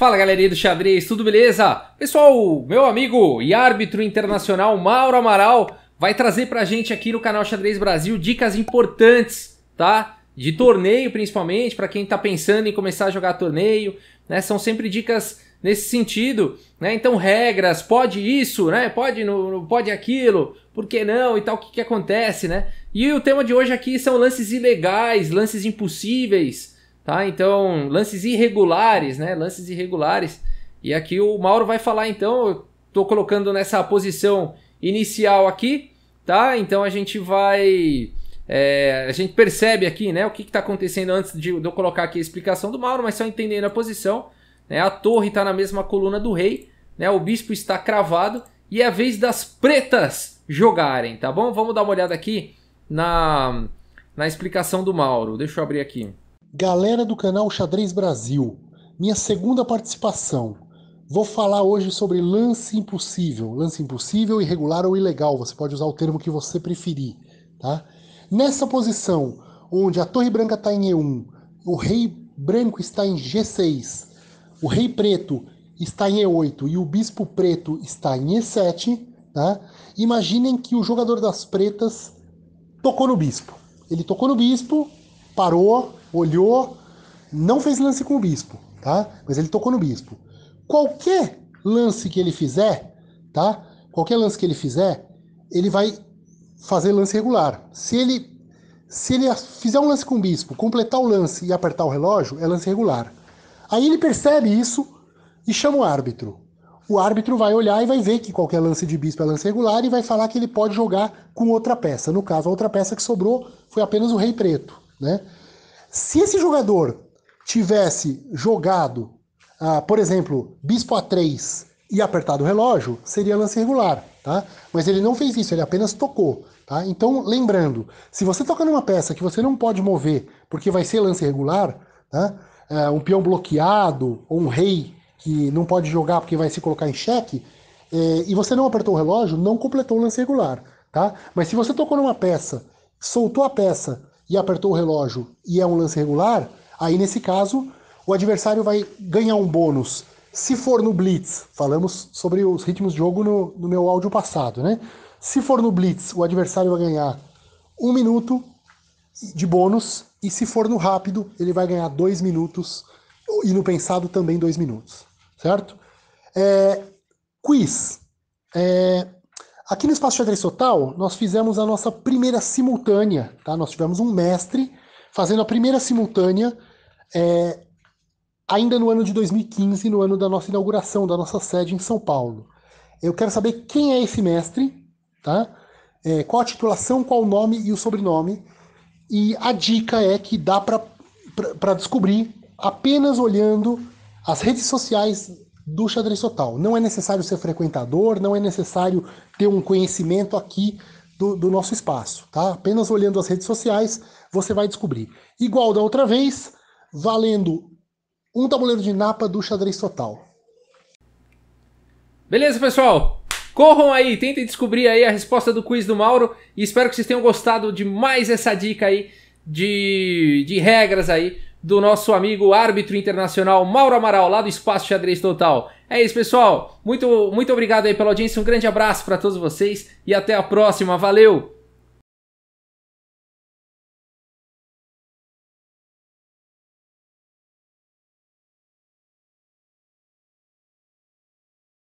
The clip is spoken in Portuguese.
Fala galerinha do xadrez, tudo beleza? Pessoal, meu amigo e árbitro internacional Mauro Amaral vai trazer pra gente aqui no canal Xadrez Brasil dicas importantes, tá? De torneio principalmente, para quem tá pensando em começar a jogar torneio, né? São sempre dicas nesse sentido, né? Então regras, pode isso, né? Pode não pode aquilo, por que não e tal, o que, que acontece, né? E o tema de hoje aqui são lances ilegais, lances impossíveis, Tá? Então, lances irregulares, né? Lances irregulares. E aqui o Mauro vai falar então, eu tô colocando nessa posição inicial aqui, tá? Então a gente vai é, a gente percebe aqui, né, o que está acontecendo antes de, de, eu colocar aqui a explicação do Mauro, mas só entendendo a posição, né, a torre está na mesma coluna do rei, né, o bispo está cravado e é a vez das pretas jogarem, tá bom? Vamos dar uma olhada aqui na, na explicação do Mauro, deixa eu abrir aqui. Galera do canal Xadrez Brasil, minha segunda participação. Vou falar hoje sobre lance impossível. Lance impossível, irregular ou ilegal, você pode usar o termo que você preferir. Tá? Nessa posição, onde a torre branca está em E1, o rei branco está em G6, o rei preto está em E8 e o bispo preto está em E7, tá? imaginem que o jogador das pretas tocou no bispo. Ele tocou no bispo, parou, olhou, não fez lance com o bispo, tá? Mas ele tocou no bispo. Qualquer lance que ele fizer, tá? Qualquer lance que ele fizer, ele vai fazer lance regular. Se ele se ele fizer um lance com o bispo, completar o lance e apertar o relógio, é lance regular. Aí ele percebe isso e chama o árbitro. O árbitro vai olhar e vai ver que qualquer lance de bispo é lance regular e vai falar que ele pode jogar com outra peça. No caso, a outra peça que sobrou foi apenas o rei preto, né? Se esse jogador tivesse jogado, ah, por exemplo, bispo A3 e apertado o relógio, seria lance regular, tá? Mas ele não fez isso, ele apenas tocou, tá? Então, lembrando, se você toca numa peça que você não pode mover porque vai ser lance regular, tá? É, um peão bloqueado ou um rei que não pode jogar porque vai se colocar em xeque, eh, e você não apertou o relógio, não completou o lance regular, tá? Mas se você tocou numa peça, soltou a peça e apertou o relógio e é um lance regular, aí nesse caso o adversário vai ganhar um bônus. Se for no blitz, falamos sobre os ritmos de jogo no, no meu áudio passado, né? Se for no blitz, o adversário vai ganhar um minuto de bônus e se for no rápido, ele vai ganhar dois minutos e no pensado também dois minutos, certo? É, quiz. É, Aqui no Espaço Xadrez Total, nós fizemos a nossa primeira simultânea, tá? Nós tivemos um mestre fazendo a primeira simultânea é, ainda no ano de 2015, no ano da nossa inauguração, da nossa sede em São Paulo. Eu quero saber quem é esse mestre, tá? É, qual a titulação, qual o nome e o sobrenome. E a dica é que dá para descobrir apenas olhando as redes sociais do xadrez total. Não é necessário ser frequentador, não é necessário ter um conhecimento aqui do, do nosso espaço, tá? Apenas olhando as redes sociais você vai descobrir. Igual da outra vez, valendo um tabuleiro de napa do xadrez total. Beleza, pessoal? Corram aí, tentem descobrir aí a resposta do quiz do Mauro e espero que vocês tenham gostado de mais essa dica aí de, de regras aí do nosso amigo árbitro internacional Mauro Amaral, lá do Espaço Xadrez Total. É isso, pessoal. Muito, muito obrigado aí pela audiência. Um grande abraço para todos vocês e até a próxima. Valeu!